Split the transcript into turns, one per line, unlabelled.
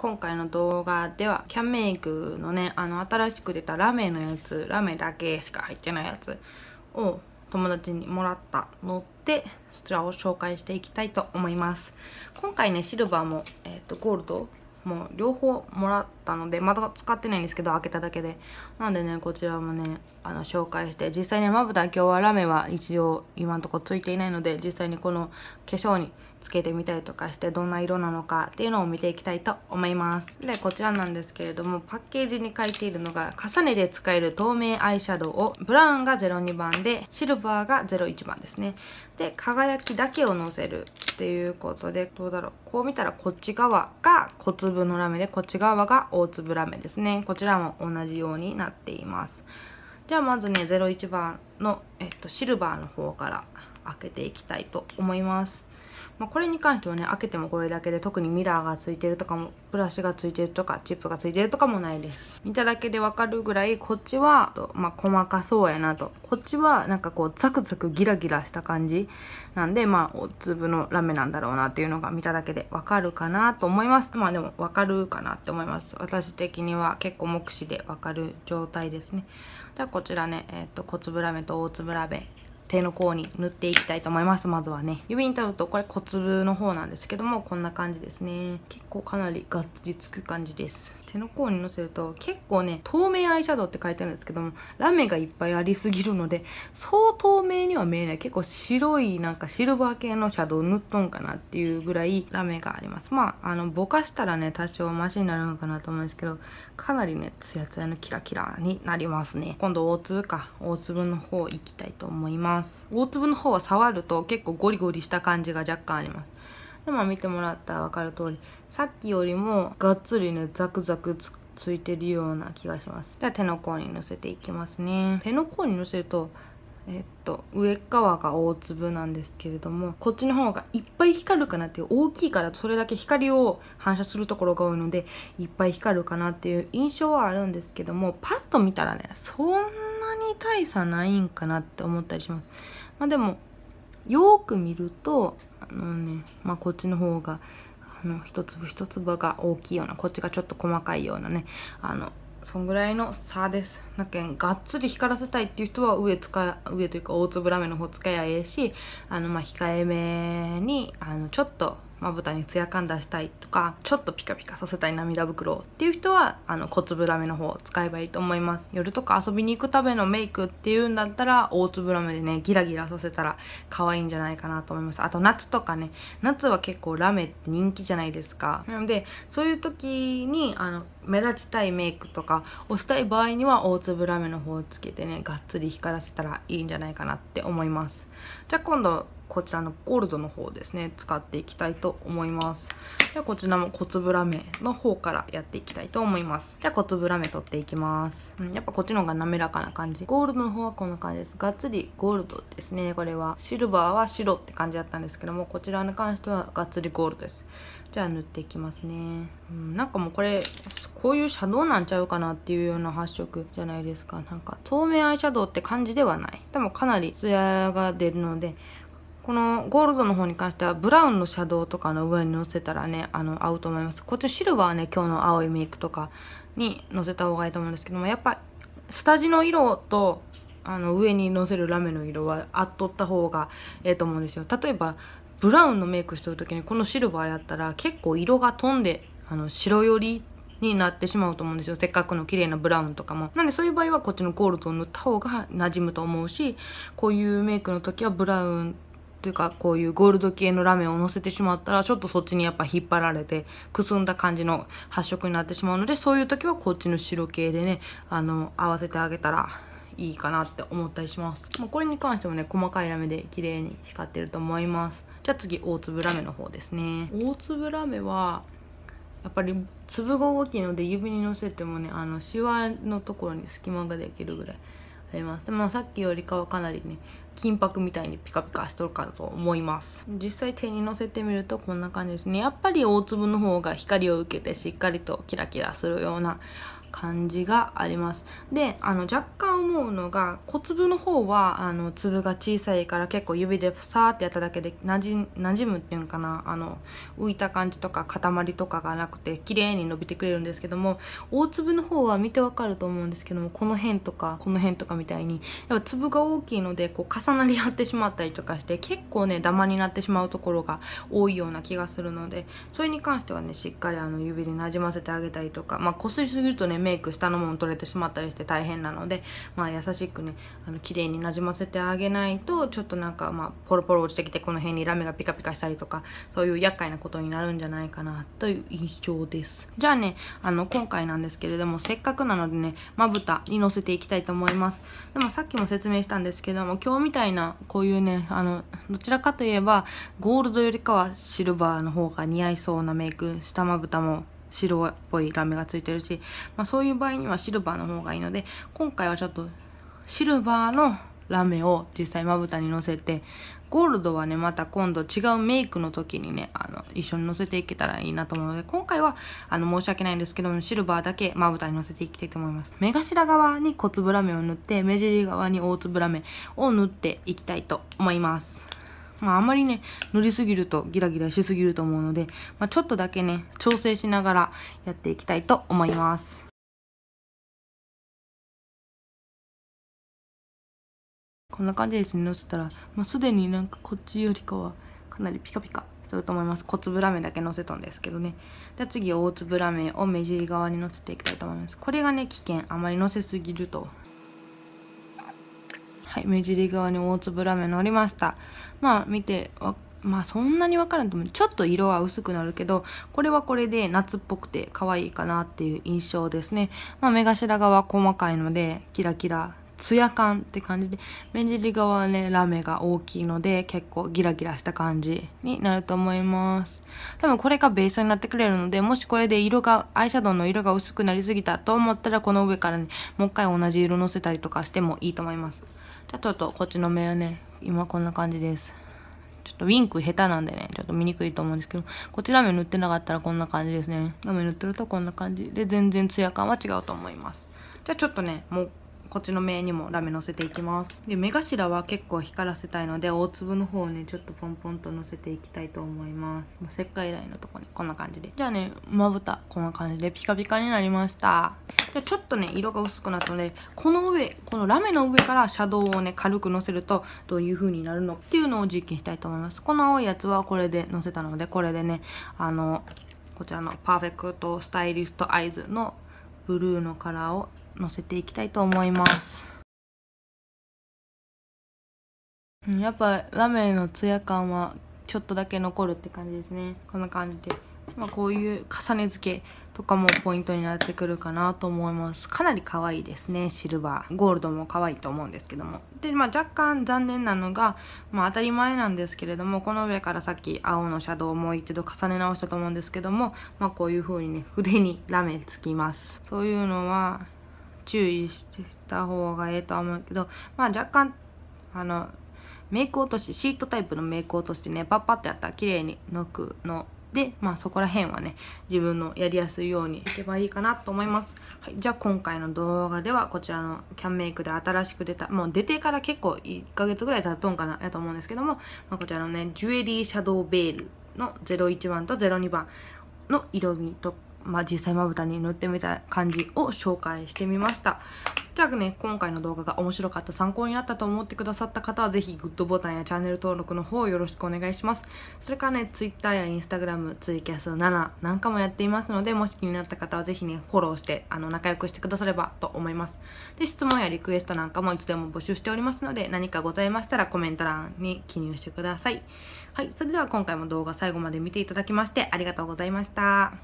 今回の動画ではキャンメイクのねあの新しく出たラメのやつラメだけしか入ってないやつを友達にもらったのでそちらを紹介していきたいと思います今回ねシルバーも、えーと、とゴールドも両方もらったのでまだ使ってないんですけど開けただけでなんでねこちらもねあの紹介して実際ねまぶた今日はラメは一応今んとこついていないので実際にこの化粧につけてみたりとかしてどんな色なのかっていうのを見ていきたいと思いますでこちらなんですけれどもパッケージに書いているのが重ねて使える透明アイシャドウをブラウンが02番でシルバーが01番ですねで輝きだけをのせるっていうことでどうだろうこう見たらこっち側が小粒のラメでこっち側が大粒ラメですねこちらも同じようになっていますじゃあまずね01番の、えっと、シルバーの方から開けていきたいと思いますまあ、これに関してはね開けてもこれだけで特にミラーがついてるとかもブラシがついてるとかチップがついてるとかもないです見ただけでわかるぐらいこっちは、まあ、細かそうやなとこっちはなんかこうザクザクギラギラした感じなんでまあお粒のラメなんだろうなっていうのが見ただけでわかるかなと思いますまあでもわかるかなって思います私的には結構目視でわかる状態ですねではこちらね、えー、と小粒ラメと大粒ラメ手の甲に塗っていきたいと思います。まずはね。指にタるとこれ小粒の方なんですけども、こんな感じですね。結構かなりがっつりつく感じです。手の甲にのせると結構ね、透明アイシャドウって書いてあるんですけども、ラメがいっぱいありすぎるので、そう透明には見えない。結構白いなんかシルバー系のシャドウ塗っとんかなっていうぐらいラメがあります。まあ、あの、ぼかしたらね、多少マシになるのかなと思うんですけど、かなりね、ツヤツヤのキラキラになりますね。今度大粒か、大粒の方行きたいと思います。ます大粒の方は触ると結構ゴリゴリした感じが若干ありますでも見てもらったら分かる通りさっきよりもがっつりねザクザクつついてるような気がしますじゃあ手の甲にのせていきますね手の甲にのせるとえっと、上側が大粒なんですけれどもこっちの方がいっぱい光るかなっていう大きいからそれだけ光を反射するところが多いのでいっぱい光るかなっていう印象はあるんですけどもパッと見たらねそんななに大差ないんかなって思ったりします。まあでも、よく見ると、あのね、まあこっちの方が、あの、一粒一粒が大きいような、こっちがちょっと細かいようなね、あの、そんぐらいの差です。なけん、がっつり光らせたいっていう人は上使う上というか大粒ラメの方使えばええし、あの、まあ控えめに、あの、ちょっと、まぶたにツヤ感出したいとかちょっとピカピカさせたい涙袋っていう人はあの小粒ラメの方を使えばいいと思います夜とか遊びに行くためのメイクっていうんだったら大粒ラメでねギラギラさせたら可愛いんじゃないかなと思いますあと夏とかね夏は結構ラメって人気じゃないですかなのでそういう時にあの目立ちたいメイクとかをしたい場合には大粒ラメの方をつけてねがっつり光らせたらいいんじゃないかなって思いますじゃあ今度こちらのゴールドの方ですね使っていきたいと思いますではこちらも骨ブラメの方からやっていきたいと思いますじゃあ小ブラメ取っていきます、うん、やっぱこっちの方が滑らかな感じゴールドの方はこんな感じですがっつりゴールドですねこれはシルバーは白って感じだったんですけどもこちらに関してはがっつりゴールドですじゃあ塗っていきますね、うん、なんかもうこれこういうシャドウなんちゃうかなっていうような発色じゃないですかなんか透明アイシャドウって感じではないでもかなりツヤが出るのでこのゴールドの方に関してはブラウンのシャドウとかの上にのせたらねあの合うと思いますこっちのシルバーはね今日の青いメイクとかにのせた方がいいと思うんですけどもやっぱ下地の色とあの上に乗せるラメの色は合っとった方がええと思うんですよ例えばブラウンのメイクしてる時にこのシルバーやったら結構色が飛んであの白寄りになってしまうと思うんですよせっかくの綺麗なブラウンとかもなんでそういう場合はこっちのゴールドを塗った方が馴染むと思うしこういうメイクの時はブラウンというかこういうゴールド系のラメをのせてしまったらちょっとそっちにやっぱ引っ張られてくすんだ感じの発色になってしまうのでそういう時はこっちの白系でねあの合わせてあげたらいいかなって思ったりします。もうこれに関してもね、細かいラメで綺麗に光ってると思います。じゃあ次、大粒ラメの方ですね。大粒ラメは、やっぱり粒が大きいので指にのせてもね、あの、シワのところに隙間ができるぐらいあります。でもさっきよりかはかなりね、金箔みたいにピカピカしとるかと思います実際手にのせてみるとこんな感じですねやっぱり大粒の方が光を受けてしっかりとキラキラするような感じがありますであの若干思うのが小粒の方はあの粒が小さいから結構指でさーってやっただけでなじなじむっていうのかなあの浮いた感じとか塊とかがなくて綺麗に伸びてくれるんですけども大粒の方は見てわかると思うんですけどもこの辺とかこの辺とかみたいにやっぱ粒が大きいのでこう重なり合ってしまったりとかして結構ねダマになってしまうところが多いような気がするのでそれに関してはねしっかりあの指でなじませてあげたりとかまあこすりすぎるとねメイク下のも取れてしまったりして大変なので、まあ、優しくねあの綺麗になじませてあげないとちょっとなんかまあポロポロ落ちてきてこの辺にラメがピカピカしたりとかそういう厄介なことになるんじゃないかなという印象ですじゃあねあの今回なんですけれどもせっかくなのでねまぶたにのせていきたいと思いますでもさっきも説明したんですけども今日みたいなこういうねあのどちらかといえばゴールドよりかはシルバーの方が似合いそうなメイク下まぶたも白っぽいラメがついてるし、まあ、そういう場合にはシルバーの方がいいので今回はちょっとシルバーのラメを実際まぶたにのせてゴールドはねまた今度違うメイクの時にねあの一緒にのせていけたらいいなと思うので今回はあの申し訳ないんですけどもシルバーだけまぶたにのせていきたいと思います目頭側に小粒ラメを塗って目尻側に大粒ラメを塗っていきたいと思いますまあ、あまりね、塗りすぎるとギラギラしすぎると思うので、まあ、ちょっとだけね、調整しながらやっていきたいと思います。こんな感じですね、乗せたら、まあ、すでになんかこっちよりかはかなりピカピカすると思います。小粒ラメだけ乗せたんですけどね。じゃあ次、大粒ラメを目尻側に乗せていきたいと思います。これがね、危険。あまり乗せすぎるとはい、目尻側に大粒ラメ乗りました。まあ見て、まあそんなにわからんと思う。ちょっと色は薄くなるけど、これはこれで夏っぽくて可愛いかなっていう印象ですね。まあ目頭側細かいので、キラキラツヤ感って感じで目尻側はねラメが大きいので結構ギラギラした感じになると思います多分これがベースになってくれるのでもしこれで色がアイシャドウの色が薄くなりすぎたと思ったらこの上からねもう一回同じ色のせたりとかしてもいいと思いますあととこっちの目はね今こんな感じですちょっとウィンク下手なんでね、ちょっと見にくいと思うんですけど、こちら目塗ってなかったらこんな感じですね。画面塗ってるとこんな感じで、全然ツヤ感は違うと思います。じゃあちょっとね、もうこっちの目にもラメ乗せていきますで目頭は結構光らせたいので大粒の方をねちょっとポンポンとのせていきたいと思いますもう石灰ラインのとこにこんな感じでじゃあねまぶたこんな感じでピカピカになりましたゃちょっとね色が薄くなったのでこの上このラメの上からシャドウをね軽くのせるとどういう風になるのっていうのを実験したいと思いますこの青いやつはこれでのせたのでこれでねあのこちらのパーフェクトスタイリストアイズのブルーのカラーをのせていきたいと思いますやっぱラメのツヤ感はちょっとだけ残るって感じですねこんな感じで、まあ、こういう重ね付けとかもポイントになってくるかなと思いますかなり可愛いですねシルバーゴールドも可愛いと思うんですけどもで、まあ、若干残念なのが、まあ、当たり前なんですけれどもこの上からさっき青のシャドウをもう一度重ね直したと思うんですけども、まあ、こういう風にね筆にラメつきますそういうのは注意してた方がええとは思うけど、まあ若干、あの、メイク落とし、シートタイプのメイク落としてね、パッパッとやったら綺麗にのくので、まあそこら辺はね、自分のやりやすいようにいけばいいかなと思います。はい、じゃあ今回の動画ではこちらのキャンメイクで新しく出た、もう出てから結構1ヶ月ぐらい経ったんかな、やと思うんですけども、まあ、こちらのね、ジュエリーシャドーベールの01番と02番の色味とまあ、実際まぶたに塗ってみた感じを紹介してみましたじゃあね今回の動画が面白かった参考になったと思ってくださった方は是非グッドボタンやチャンネル登録の方よろしくお願いしますそれからね Twitter や Instagram ツイキャス7なんかもやっていますのでもし気になった方は是非ねフォローしてあの仲良くしてくださればと思いますで質問やリクエストなんかもいつでも募集しておりますので何かございましたらコメント欄に記入してくださいはいそれでは今回も動画最後まで見ていただきましてありがとうございました